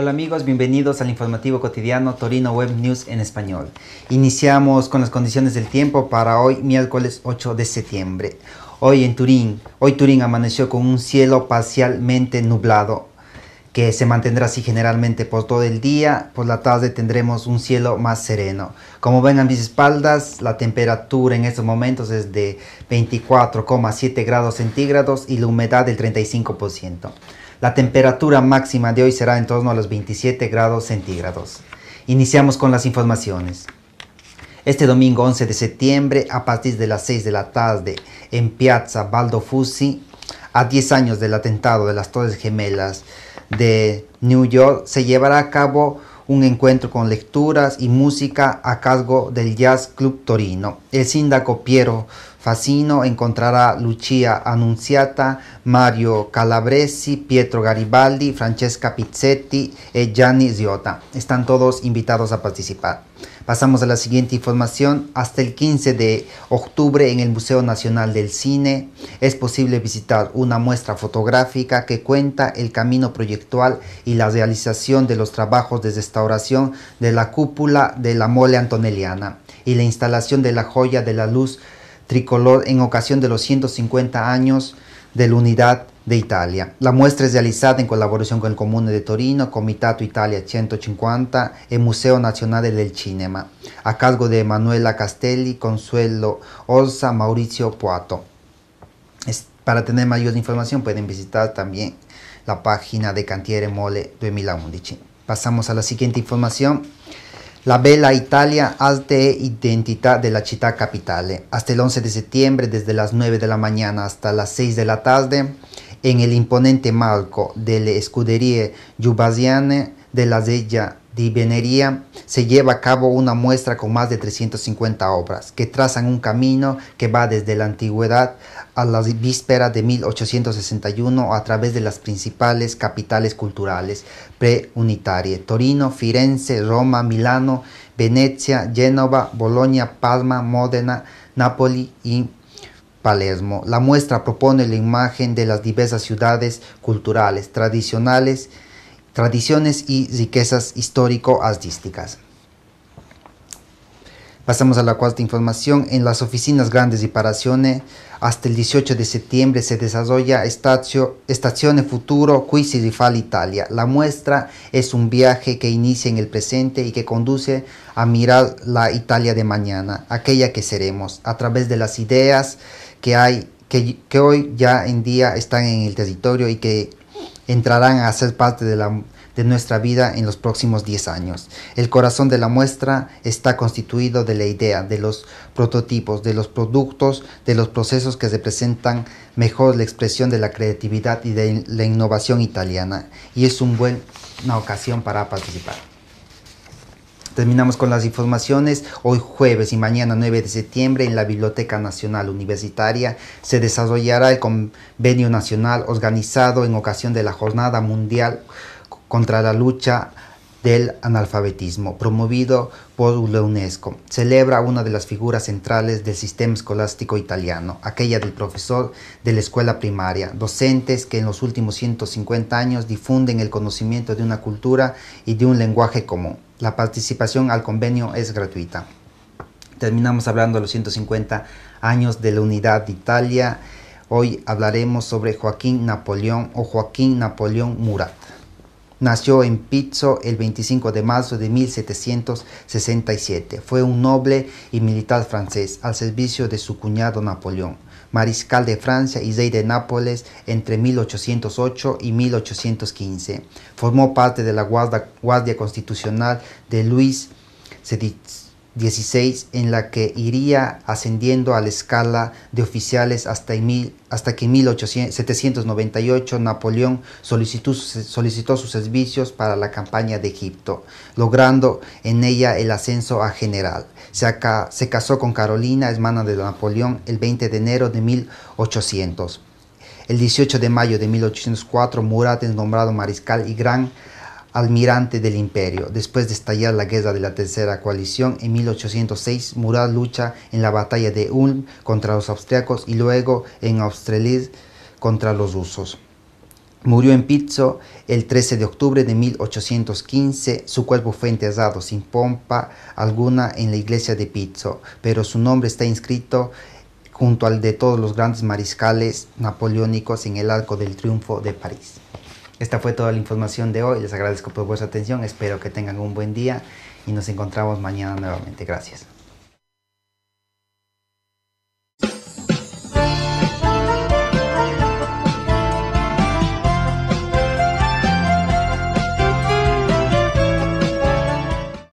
Hola amigos, bienvenidos al informativo cotidiano Torino Web News en español. Iniciamos con las condiciones del tiempo para hoy miércoles 8 de septiembre. Hoy en Turín, hoy Turín amaneció con un cielo parcialmente nublado que se mantendrá así generalmente por todo el día, por la tarde tendremos un cielo más sereno. Como ven a mis espaldas, la temperatura en estos momentos es de 24,7 grados centígrados y la humedad del 35%. La temperatura máxima de hoy será en torno a los 27 grados centígrados. Iniciamos con las informaciones. Este domingo 11 de septiembre, a partir de las 6 de la tarde, en Piazza Baldo Fusi, a 10 años del atentado de las Torres Gemelas de New York, se llevará a cabo un encuentro con lecturas y música a cargo del Jazz Club Torino. El síndaco Piero casino encontrará Lucia Annunziata, Mario Calabresi, Pietro Garibaldi, Francesca Pizzetti y e Gianni Ziota. Están todos invitados a participar. Pasamos a la siguiente información. Hasta el 15 de octubre en el Museo Nacional del Cine es posible visitar una muestra fotográfica que cuenta el camino proyectual y la realización de los trabajos de restauración de la cúpula de la mole antonelliana y la instalación de la joya de la luz tricolor en ocasión de los 150 años de la unidad de Italia. La muestra es realizada en colaboración con el Comune de Torino, Comitato Italia 150 el Museo Nacional del Cinema, a cargo de Emanuela Castelli, Consuelo Orsa, Maurizio Poato. para tener mayor información pueden visitar también la página de Cantiere Mole 2011. Pasamos a la siguiente información. La bella Italia identidad de la città capitale. Hasta el 11 de septiembre, desde las 9 de la mañana hasta las 6 de la tarde, en el imponente marco de delle scuderie giubasiane della Zeggia se lleva a cabo una muestra con más de 350 obras que trazan un camino que va desde la antigüedad a las víspera de 1861 a través de las principales capitales culturales preunitarias, Torino, Firenze, Roma, Milano, Venecia, Génova, Bolonia, Palma, Módena, Nápoli y Palermo. La muestra propone la imagen de las diversas ciudades culturales tradicionales tradiciones y riquezas histórico artísticas Pasamos a la cuarta información. En las oficinas grandes y paraciones, hasta el 18 de septiembre se desarrolla estacio Estazione Futuro Quisi Rifal Italia. La muestra es un viaje que inicia en el presente y que conduce a mirar la Italia de mañana, aquella que seremos, a través de las ideas que hay que hoy ya en día están en el territorio y que entrarán a ser parte de, nuestra vida en los próximos 10 años. El corazón de la muestra está constituido de la idea, de los prototipos, de los productos, de los procesos que representan mejor la expresión de la creatividad y de la innovación italiana, y es una buena ocasión para participar. Terminamos con las informaciones. Hoy jueves y mañana 9 de septiembre en la Biblioteca Nacional Universitaria se desarrollará el convenio nacional organizado en ocasión de la Jornada Mundial contra la lucha del analfabetismo, promovido por la UNESCO. Celebra una de las figuras centrales del sistema escolástico italiano, aquella del profesor de la escuela primaria, docentes que en los últimos 150 años difunden el conocimiento de una cultura y de un lenguaje común. La participación al convenio es gratuita. Terminamos hablando de los 150 años de la unidad de Italia. Hoy hablaremos sobre Joaquín Napoleón o Joaquín Napoleón Murat. Nació en Pizzo el 25 de marzo de 1767. Fue un noble y militar francés al servicio de su cuñado Napoleón, mariscal de Francia y rey de Nápoles entre 1808 y 1815. Formó parte de la Guardia, Constitucional de Luis XVI 16 en la que iría ascendiendo a la escala de oficiales hasta, hasta que en 1798 Napoleón solicitó, solicitó sus servicios para la campaña de Egipto, logrando en ella el ascenso a general. Se, se casó con Carolina, hermana de Napoleón, el 20 de enero de 1800. El 18 de mayo de 1804 Murat es nombrado mariscal y gran almirante del imperio. Después de estallar la guerra de la Tercera Coalición en 1806, Murat lucha en la batalla de Ulm contra los austriacos y luego en Austerlitz contra los rusos. Murió en Pizzo el 13 de octubre de 1815. Su cuerpo fue enterrado sin pompa alguna en la iglesia de Pizzo, pero su nombre está inscrito junto al de todos los grandes mariscales napoleónicos en el Arco del Triunfo de París. Esta fue toda la información de hoy. Les agradezco por vuestra atención. Espero que tengan un buen día y nos encontramos mañana nuevamente. Gracias.